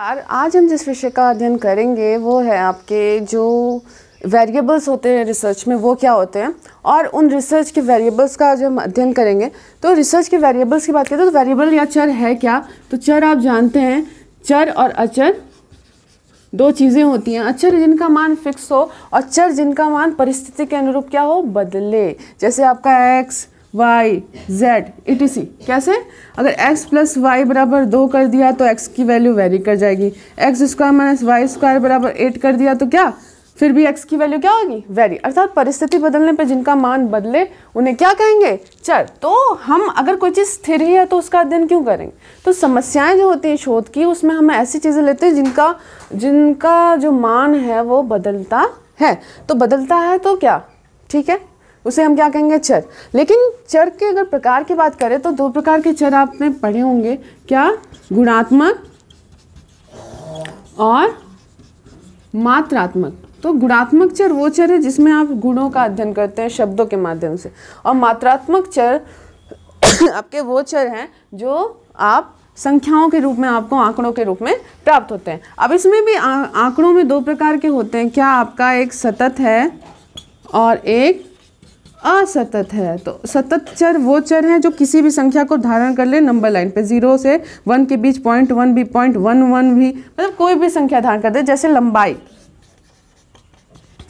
आज हम जिस विषय का अध्ययन करेंगे वो है आपके जो वेरिएबल्स होते हैं रिसर्च में वो क्या होते हैं और उन रिसर्च के वेरिएबल्स का जो हम अध्ययन करेंगे तो रिसर्च के वेरिएबल्स की बात करें तो वेरिएबल या चर है क्या तो चर आप जानते हैं चर और अचर दो चीज़ें होती हैं अचर जिनका मान फिक्स हो और चर जिनका मान परिस्थिति के अनुरूप क्या हो बदले जैसे आपका X Y Z E T C कैसे अगर x प्लस वाई बराबर दो कर दिया तो x की वैल्यू वेरी कर जाएगी X square minus Y square बराबर एट कर दिया तो क्या फिर भी x की वैल्यू क्या होगी वेरी अर्थात परिस्थिति बदलने पर जिनका मान बदले उन्हें क्या कहेंगे चल तो हम अगर कोई चीज़ स्थिर ही है तो उसका अध्ययन क्यों करेंगे तो समस्याएं जो होती हैं शोध की उसमें हम ऐसी चीज़ें लेते हैं जिनका जिनका जो मान है वो बदलता है तो बदलता है तो क्या ठीक है उसे हम क्या कहेंगे चर लेकिन चर के अगर प्रकार की बात करें तो दो प्रकार के चर आपने पढ़े होंगे क्या गुणात्मक और मात्रात्मक तो गुणात्मक चर वो चर है जिसमें आप गुणों का अध्ययन करते हैं शब्दों के माध्यम से और मात्रात्मक चर आपके वो चर हैं जो आप संख्याओं के रूप में आपको आंकड़ों के रूप में प्राप्त होते हैं अब इसमें भी आंकड़ों में दो प्रकार के होते हैं क्या आपका एक सतत है और एक असतत है तो सतत चर वो चर हैं जो किसी भी संख्या को धारण कर ले नंबर लाइन पे जीरो से वन के बीच पॉइंट वन भी पॉइंट वन वन भी मतलब कोई भी संख्या धारण कर दे जैसे लंबाई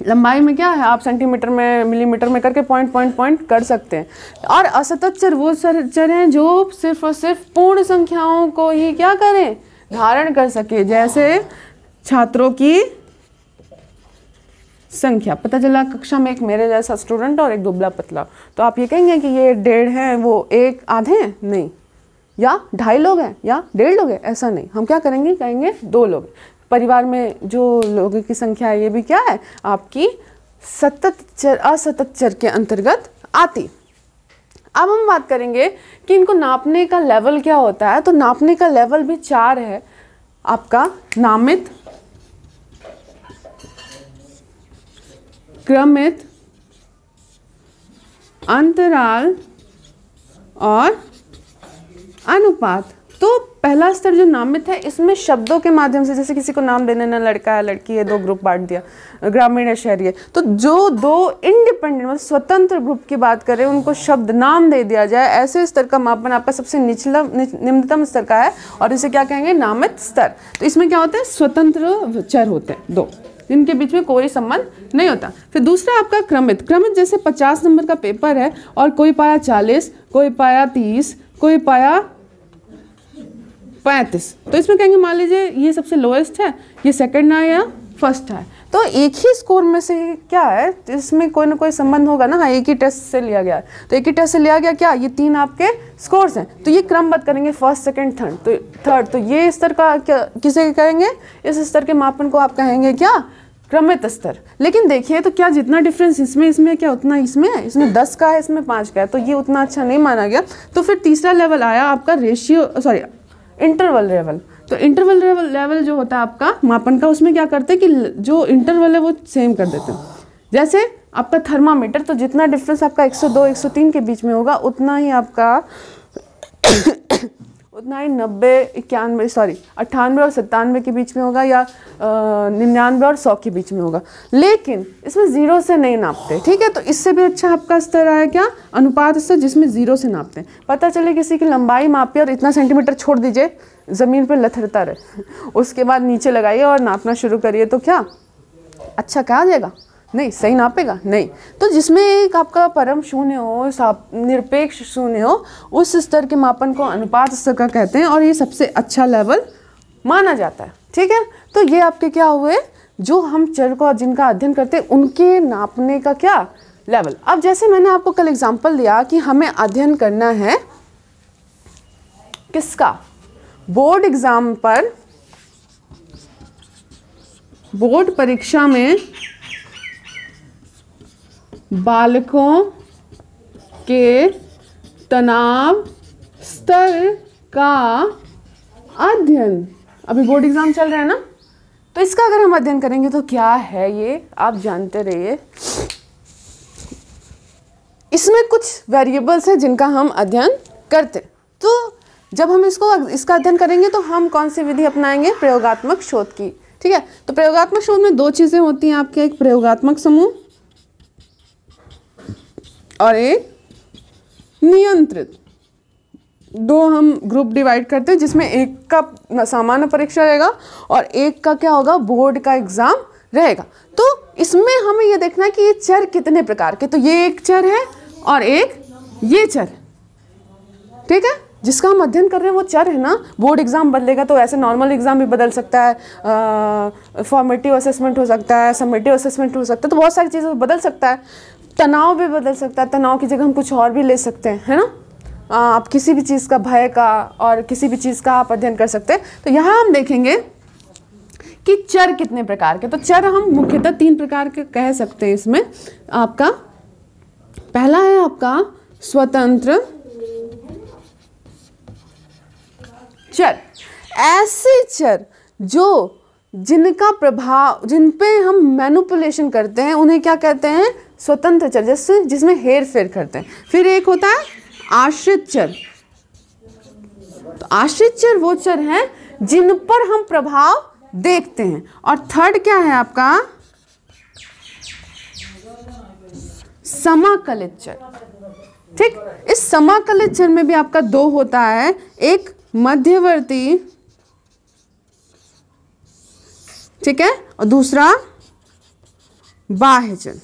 लंबाई में क्या है आप सेंटीमीटर में मिलीमीटर में करके पॉइंट पॉइंट पॉइंट कर सकते हैं और असतत चर वो चर हैं जो सिर्फ और सिर्फ पूर्ण संख्याओं को ही क्या करें धारण कर सके जैसे छात्रों की संख्या पता चला कक्षा में एक मेरे जैसा स्टूडेंट और एक दुबला पतला तो आप ये कहेंगे कि ये डेढ़ हैं वो एक आधे हैं नहीं या ढाई लोग हैं या डेढ़ लोग हैं ऐसा नहीं हम क्या करेंगे कहेंगे दो लोग परिवार में जो लोगों की संख्या है ये भी क्या है आपकी सतत चर असतत चर के अंतर्गत आती अब हम बात करेंगे कि इनको नापने का लेवल क्या होता है तो नापने का लेवल भी चार है आपका नामित क्रमित अंतराल और अनुपात तो पहला स्तर जो नामित है इसमें शब्दों के माध्यम से जैसे किसी को नाम देने ना लड़का है लड़की है दो ग्रुप बांट दिया ग्रामीण है शहरी है तो जो दो इंडिपेंडेंट मतलब स्वतंत्र ग्रुप की बात करें उनको शब्द नाम दे दिया जाए ऐसे स्तर का मापन आपका सबसे निचला निम्नतम स्तर का है और इसे क्या कहेंगे नामित स्तर तो इसमें क्या होता है स्वतंत्र चर होते हैं दो जिनके बीच में कोई संबंध नहीं होता फिर दूसरा आपका क्रमित क्रमित जैसे पचास नंबर का पेपर है और कोई पाया चालीस कोई पाया तीस कोई पाया पैंतीस तो इसमें कहेंगे मान लीजिए ये सबसे लोएस्ट है ये सेकेंड सेकंड या फर्स्ट है तो एक ही स्कोर में से क्या है इसमें कोई ना कोई संबंध होगा ना हाँ एक ही टेस्ट से लिया गया तो एक ही टेस्ट से लिया गया क्या ये तीन आपके स्कोर्स हैं तो ये क्रम बात करेंगे फर्स्ट सेकंड थर्ड तो थर्ड तो ये स्तर का क्या किसे कहेंगे इस स्तर के मापन को आप कहेंगे क्या क्रमित स्तर लेकिन देखिए तो क्या जितना डिफरेंस इसमें इसमें क्या उतना इसमें है इसमें दस का है इसमें पाँच का है तो ये उतना अच्छा नहीं माना गया तो फिर तीसरा लेवल आया आपका रेशियो सॉरी इंटरवल लेवल तो इंटरवल लेवल जो होता है आपका मापन का उसमें क्या करते हैं कि जो इंटरवल है वो सेम कर देते हैं जैसे आपका थर्मामीटर तो जितना डिफरेंस आपका 102 103 के बीच में होगा उतना ही आपका उतना ही नब्बे इक्यानवे सॉरी अट्ठानवे और सत्तानवे के बीच में होगा या निन्यानवे और सौ के बीच में होगा लेकिन इसमें ज़ीरो से नहीं नापते ठीक है तो इससे भी अच्छा आपका स्तर आया क्या अनुपात स्तर जिसमें ज़ीरो से नापते हैं पता चले किसी की लंबाई मापिए और इतना सेंटीमीटर छोड़ दीजिए ज़मीन पर लथड़ता रहे उसके बाद नीचे लगाइए और नापना शुरू करिए तो क्या अच्छा कहा जाएगा नहीं सही नापेगा नहीं तो जिसमें एक आपका परम शून्य हो निरपेक्ष शून्य हो उस स्तर के मापन को अनुपात स्तर का कहते हैं और ये सबसे अच्छा लेवल माना जाता है ठीक है तो ये आपके क्या हुए जो हम चर को जिनका अध्ययन करते हैं उनके नापने का क्या लेवल अब जैसे मैंने आपको कल एग्जाम्पल दिया कि हमें अध्ययन करना है किसका बोर्ड एग्जाम पर बोर्ड परीक्षा में बालकों के तनाव स्तर का अध्ययन अभी बोर्ड एग्ज़ाम चल रहा है ना तो इसका अगर हम अध्ययन करेंगे तो क्या है ये आप जानते रहिए इसमें कुछ वेरिएबल्स हैं जिनका हम अध्ययन करते तो जब हम इसको इसका अध्ययन करेंगे तो हम कौन सी विधि अपनाएंगे प्रयोगात्मक शोध की ठीक है तो प्रयोगात्मक शोध में दो चीज़ें होती हैं आपके एक प्रयोगात्मक समूह और एक नियंत्रित दो हम ग्रुप डिवाइड करते हैं जिसमें एक का सामान्य परीक्षा रहेगा और एक का क्या होगा बोर्ड का एग्ज़ाम रहेगा तो इसमें हमें यह देखना है कि ये चर कितने प्रकार के तो ये एक चर है और एक ये चर ठीक है जिसका हम अध्ययन कर रहे हैं वो चर है ना बोर्ड एग्ज़ाम बदलेगा तो ऐसे नॉर्मल एग्ज़ाम भी बदल सकता है फॉर्मेटिव असेसमेंट हो सकता है समेटिव असेसमेंट हो सकता है तो बहुत सारी चीज़ें बदल सकता है तनाव भी बदल सकता है तनाव की जगह हम कुछ और भी ले सकते हैं है ना आप किसी भी चीज़ का भय का और किसी भी चीज़ का आप अध्ययन कर सकते हैं तो यहाँ हम देखेंगे कि चर कितने प्रकार के तो चर हम मुख्यतः तीन प्रकार के कह सकते हैं इसमें आपका पहला है आपका स्वतंत्र चर ऐसे चर जो जिनका प्रभाव जिन पे हम मैनुपुलेशन करते हैं उन्हें क्या कहते हैं स्वतंत्र चर जैसे जिसमें हेर फेर करते हैं फिर एक होता है आश्रित चर तो आश्रित चर वो चर हैं जिन पर हम प्रभाव देखते हैं और थर्ड क्या है आपका समाकलित चर ठीक इस समाकलित चर में भी आपका दो होता है एक मध्यवर्ती ठीक है और दूसरा बाह्यचर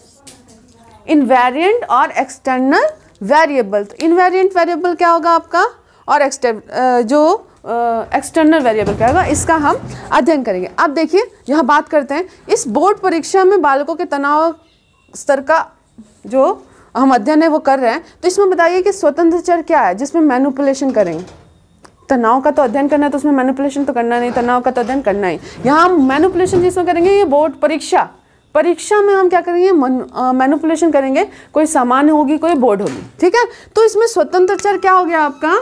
इनवेरियंट और एक्सटर्नल वेरिएबल तो इनवेरियंट वेरिएबल क्या होगा आपका और एक्सटर जो एक्सटर्नल वेरिएबल क्या होगा इसका हम अध्ययन करेंगे अब देखिए यहाँ बात करते हैं इस बोर्ड परीक्षा में बालकों के तनाव स्तर का जो हम अध्ययन है वो कर रहे हैं तो इसमें बताइए कि स्वतंत्र चर क्या है जिसमें मैनुपुलेशन करेंगे तनाव का तो अध्ययन करना है तो उसमें मैनुपुलेशन तो करना नहीं तनाव का तो अध्ययन करना ही यहाँ हम मैनुपुलेशन जिसमें करेंगे ये बोर्ड परीक्षा परीक्षा में हम क्या करेंगे मैनुपुलेशन करेंगे कोई सामान्य होगी कोई बोर्ड होगी ठीक है तो इसमें स्वतंत्र चर क्या हो गया आपका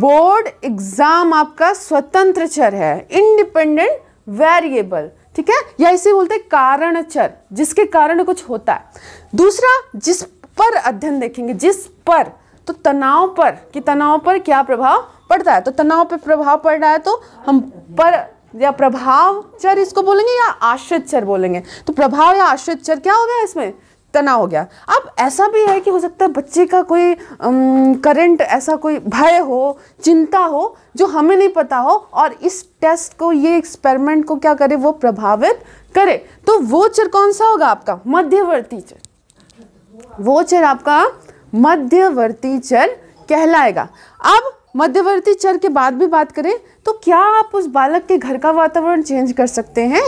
बोर्ड एग्जाम आपका स्वतंत्र चर है इंडिपेंडेंट वेरिएबल ठीक है या इसे बोलते हैं कारण चर जिसके कारण कुछ होता है दूसरा जिस पर अध्ययन देखेंगे जिस पर तो तनाव पर कि तनाव पर क्या प्रभाव पड़ता है तो तनाव पर प्रभाव पड़ रहा है तो हम पर या प्रभाव चर इसको बोलेंगे या आश्रित चर बोलेंगे तो प्रभाव या आश्रित चर क्या हो गया इसमें तना हो गया अब ऐसा भी है कि हो सकता है बच्चे का कोई करंट ऐसा कोई भय हो चिंता हो जो हमें नहीं पता हो और इस टेस्ट को ये एक्सपेरिमेंट को क्या करे वो प्रभावित करे तो वो चर कौन सा होगा आपका मध्यवर्ती चर वो चर आपका मध्यवर्ती चर कहलाएगा अब मध्यवर्ती चर के बाद भी बात करें तो क्या आप उस बालक के घर का वातावरण चेंज कर सकते हैं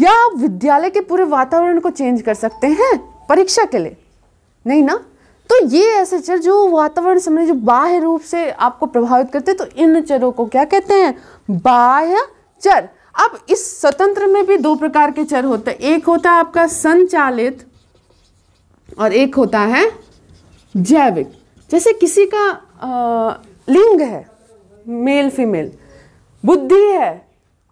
या आप विद्यालय के पूरे वातावरण को चेंज कर सकते हैं परीक्षा के लिए नहीं ना तो ये ऐसे चर जो वातावरण समय जो बाह्य रूप से आपको प्रभावित करते हैं तो इन चरों को क्या कहते हैं बाह्य चर अब इस स्वतंत्र में भी दो प्रकार के चर होते हैं एक होता है आपका संचालित और एक होता है जैविक जैसे किसी का आ, लिंग है मेल फीमेल बुद्धि है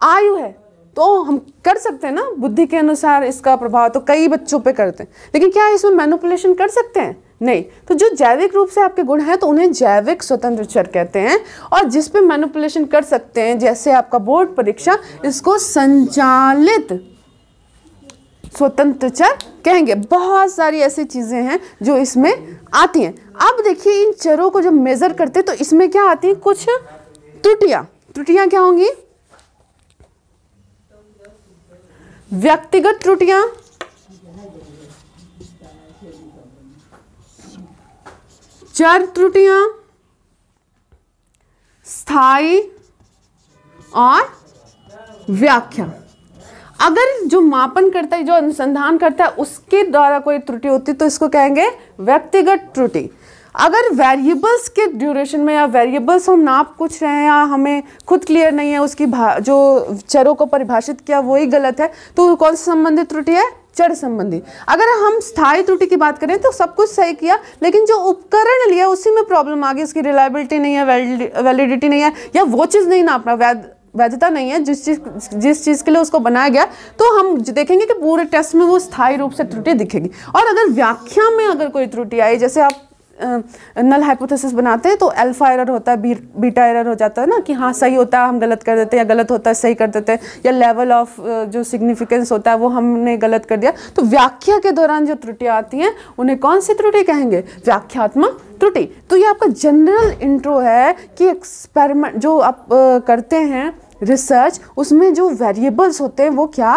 आयु है तो हम कर सकते हैं ना बुद्धि के अनुसार इसका प्रभाव तो कई बच्चों पे करते हैं लेकिन क्या इसमें मैनुपुलेशन कर सकते हैं नहीं तो जो जैविक रूप से आपके गुण हैं तो उन्हें जैविक स्वतंत्र चर कहते हैं और जिस पे मैनुपुलेशन कर सकते हैं जैसे आपका बोर्ड परीक्षा इसको संचालित स्वतंत्र चर कहेंगे बहुत सारी ऐसी चीज़ें हैं जो इसमें आती हैं अब देखिए इन चरों को जब मेज़र करते तो इसमें क्या आती हैं कुछ त्रुटियाँ त्रुटियाँ क्या होंगी व्यक्तिगत त्रुटियां चर त्रुटियां स्थाई और व्याख्या अगर जो मापन करता है जो अनुसंधान करता है उसके द्वारा कोई त्रुटि होती तो इसको कहेंगे व्यक्तिगत त्रुटि अगर वेरिएबल्स के ड्यूरेशन में या वेरिएबल्स हम नाप कुछ रहे हैं या हमें खुद क्लियर नहीं है उसकी जो चरों को परिभाषित किया वही गलत है तो कौन सी संबंधित त्रुटि है चर संबंधी अगर हम स्थायी त्रुटि की बात करें तो सब कुछ सही किया लेकिन जो उपकरण लिया उसी में प्रॉब्लम आ गई उसकी रिलायबिलिटी नहीं है वैलिडिटी नहीं है या वो चीज़ नहीं नापना वैधता नहीं है जिस चीज़ जिस चीज़ के लिए उसको बनाया गया तो हम देखेंगे कि पूरे टेस्ट में वो स्थायी रूप से त्रुटि दिखेगी और अगर व्याख्या में अगर कोई त्रुटि आई जैसे आप नल हाइपोथेसिस बनाते हैं तो अल्फा एरर होता है बीटा एरर हो जाता है ना कि हाँ सही होता है हम गलत कर देते हैं या गलत होता है सही कर देते हैं या लेवल ऑफ जो सिग्निफिकेंस होता है वो हमने गलत कर दिया तो व्याख्या के दौरान जो त्रुटियाँ आती हैं उन्हें कौन सी त्रुटि कहेंगे व्याख्यात्मक त्रुटि तो ये आपका जनरल इंट्रो है कि एक्सपेरिमेंट जो आप करते हैं रिसर्च उसमें जो वेरिएबल्स होते हैं वो क्या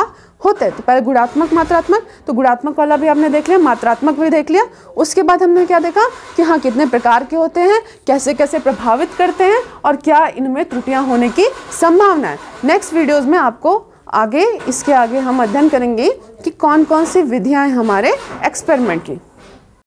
होते हैं तो पहले गुणात्मक मात्रात्मक तो गुणात्मक वाला भी हमने देख लिया मात्रात्मक भी देख लिया उसके बाद हमने क्या देखा कि हाँ कितने प्रकार के होते हैं कैसे कैसे प्रभावित करते हैं और क्या इनमें त्रुटियाँ होने की संभावना है नेक्स्ट वीडियोज़ में आपको आगे इसके आगे हम अध्ययन करेंगे कि कौन कौन सी विधियाँ हैं हमारे एक्सपेरिमेंट की